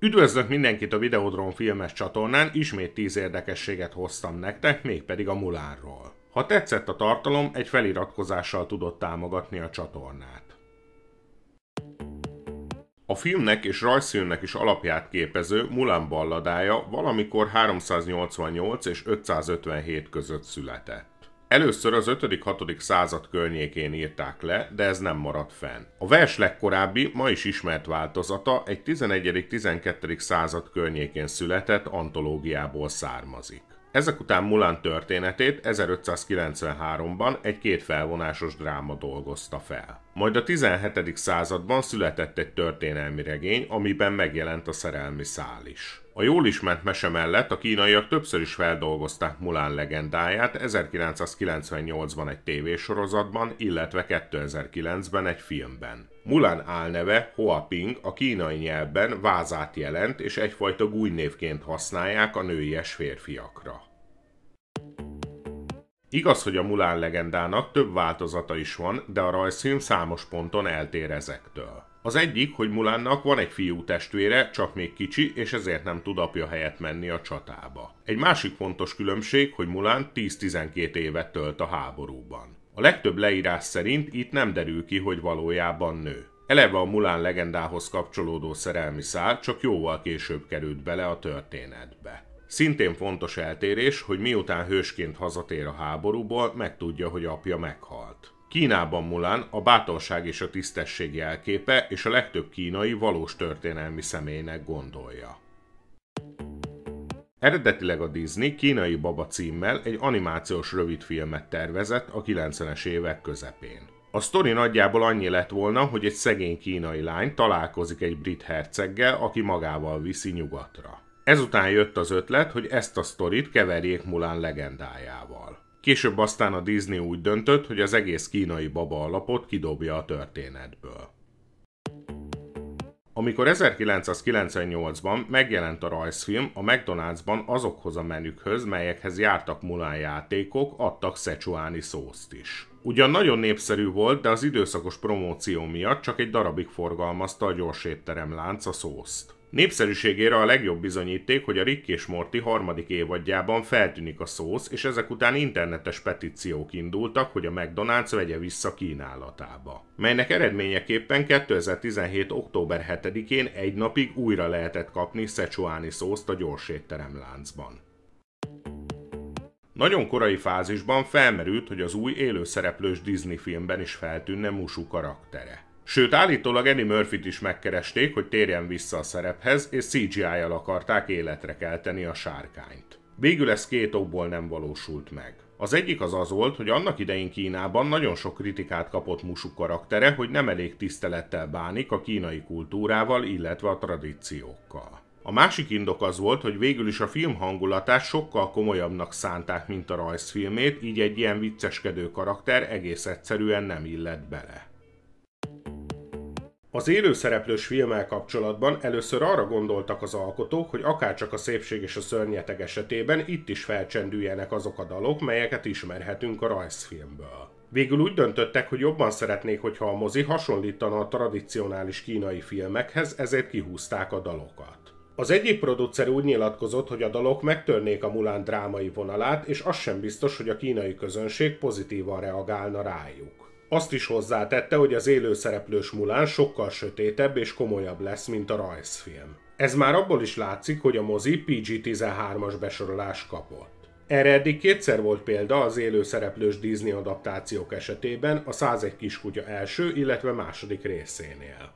Üdvözlök mindenkit a Videodron filmes csatornán, ismét 10 érdekességet hoztam nektek, mégpedig a Mulánról. Ha tetszett a tartalom, egy feliratkozással tudod támogatni a csatornát. A filmnek és rajzfilmnek is alapját képező Mulán balladája valamikor 388 és 557 között született. Először az 5.-6. század környékén írták le, de ez nem maradt fenn. A vers legkorábbi, ma is ismert változata egy 11.-12. század környékén született antológiából származik. Ezek után Mulán történetét 1593-ban egy két felvonásos dráma dolgozta fel. Majd a 17. században született egy történelmi regény, amiben megjelent a szerelmi szál is. A jól ismert mese mellett a kínaiak többször is feldolgozták Mulán legendáját 1998-ban egy tévésorozatban, illetve 2009-ben egy filmben. Mulan álneve Hoa Ping a kínai nyelvben vázát jelent, és egyfajta gújnévként használják a nőies férfiakra. Igaz, hogy a Mulán legendának több változata is van, de a rajzfilm számos ponton eltér ezektől. Az egyik, hogy Mulánnak van egy fiú testvére, csak még kicsi, és ezért nem tud apja helyett menni a csatába. Egy másik fontos különbség, hogy Mulán 10-12 évet tölt a háborúban. A legtöbb leírás szerint itt nem derül ki, hogy valójában nő. Eleve a Mulán legendához kapcsolódó szerelmi szál csak jóval később került bele a történetbe. Szintén fontos eltérés, hogy miután hősként hazatér a háborúból, megtudja, hogy apja meghalt. Kínában mulan a bátorság és a tisztesség jelképe, és a legtöbb kínai valós történelmi személynek gondolja. Eredetileg a Disney kínai baba címmel egy animációs rövidfilmet tervezett a 90-es évek közepén. A sztori nagyjából annyi lett volna, hogy egy szegény kínai lány találkozik egy brit herceggel, aki magával viszi nyugatra. Ezután jött az ötlet, hogy ezt a sztorit keverjék Mulán legendájával. Később aztán a Disney úgy döntött, hogy az egész kínai baba alapot kidobja a történetből. Amikor 1998-ban megjelent a rajzfilm, a McDonald'sban azokhoz a menükhöz, melyekhez jártak Mulán játékok, adtak szecsuáni szószt is. Ugyan nagyon népszerű volt, de az időszakos promóció miatt csak egy darabig forgalmazta a gyorsétterem lánc a szószt. Népszerűségére a legjobb bizonyíték, hogy a Rick és Morty harmadik évadjában feltűnik a szósz, és ezek után internetes petíciók indultak, hogy a McDonald's vegye vissza kínálatába. Melynek eredményeképpen 2017. október 7-én egy napig újra lehetett kapni szecsuáni szószt a gyorsétterem láncban. Nagyon korai fázisban felmerült, hogy az új élőszereplős Disney filmben is feltűnne Musu karaktere. Sőt, állítólag Eddie murphy is megkeresték, hogy térjen vissza a szerephez, és CGI-jal akarták életre kelteni a sárkányt. Végül ez két okból nem valósult meg. Az egyik az az volt, hogy annak idején Kínában nagyon sok kritikát kapott Musu karaktere, hogy nem elég tisztelettel bánik a kínai kultúrával, illetve a tradíciókkal. A másik indok az volt, hogy végül is a film hangulatát sokkal komolyabbnak szánták, mint a rajzfilmét, így egy ilyen vicceskedő karakter egész egyszerűen nem illett bele. Az élőszereplős filmmel kapcsolatban először arra gondoltak az alkotók, hogy akárcsak a szépség és a szörnyeteg esetében itt is felcsendüljenek azok a dalok, melyeket ismerhetünk a rajzfilmből. Végül úgy döntöttek, hogy jobban szeretnék, hogyha a mozi hasonlítana a tradicionális kínai filmekhez, ezért kihúzták a dalokat. Az egyik producer úgy nyilatkozott, hogy a dalok megtörnék a Mulán drámai vonalát, és az sem biztos, hogy a kínai közönség pozitívan reagálna rájuk. Azt is hozzátette, hogy az élő szereplős Mulán sokkal sötétebb és komolyabb lesz, mint a rajzfilm. Ez már abból is látszik, hogy a mozi PG-13-as besorolás kapott. Erre eddig kétszer volt példa az élő szereplős Disney adaptációk esetében a 101 kiskutya első, illetve második részénél.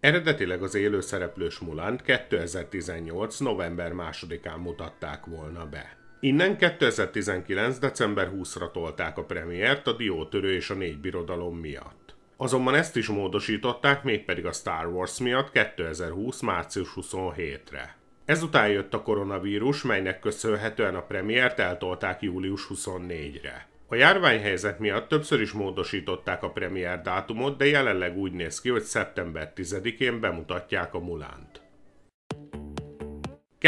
Eredetileg az élőszereplős Mulánt 2018. november 2. 2-án mutatták volna be. Innen 2019. december 20-ra tolták a premiért a diótörő és a négy birodalom miatt. Azonban ezt is módosították, mégpedig a Star Wars miatt 2020. március 27-re. Ezután jött a koronavírus, melynek köszönhetően a premiért eltolták július 24-re. A járványhelyzet miatt többször is módosították a premiér dátumot, de jelenleg úgy néz ki, hogy szeptember 10-én bemutatják a Mulánt.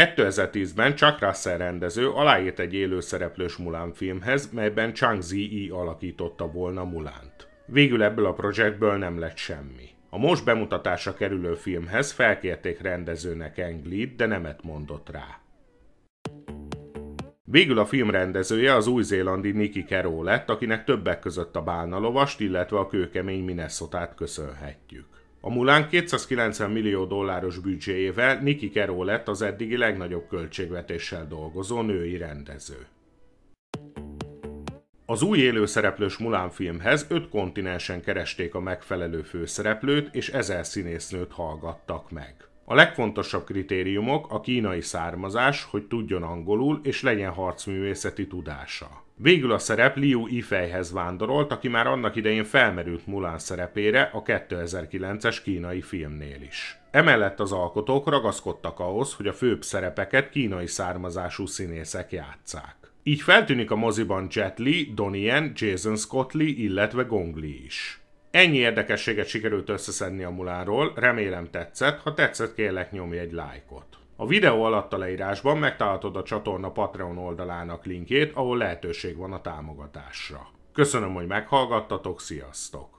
2010-ben Chuck Russell rendező aláírt egy élőszereplős Mulán filmhez, melyben Chang Zi alakította volna Mulánt. Végül ebből a projektből nem lett semmi. A most bemutatása kerülő filmhez felkérték rendezőnek Englit, de nemet mondott rá. Végül a film rendezője az új-zélandi Nicky Keró lett, akinek többek között a bálnalovast, illetve a kőkemény minnesota köszönhetjük. A Mulán 290 millió dolláros büdzséjével Niki Keró lett az eddigi legnagyobb költségvetéssel dolgozó női rendező. Az új élőszereplős Mulán filmhez öt kontinensen keresték a megfelelő főszereplőt, és ezer színésznőt hallgattak meg. A legfontosabb kritériumok a kínai származás, hogy tudjon angolul és legyen harcművészeti tudása. Végül a szerep Liu Ifeihez vándorolt, aki már annak idején felmerült Mulán szerepére a 2009-es kínai filmnél is. Emellett az alkotók ragaszkodtak ahhoz, hogy a főbb szerepeket kínai származású színészek játszák. Így feltűnik a moziban Jet Li, Donnie Yen, Jason Scott Lee, illetve Gong Li is. Ennyi érdekességet sikerült összeszedni a muláról, remélem tetszett, ha tetszett kérlek nyomj egy lájkot. A videó alatt a leírásban megtalálod a csatorna Patreon oldalának linkjét, ahol lehetőség van a támogatásra. Köszönöm, hogy meghallgattatok, sziasztok!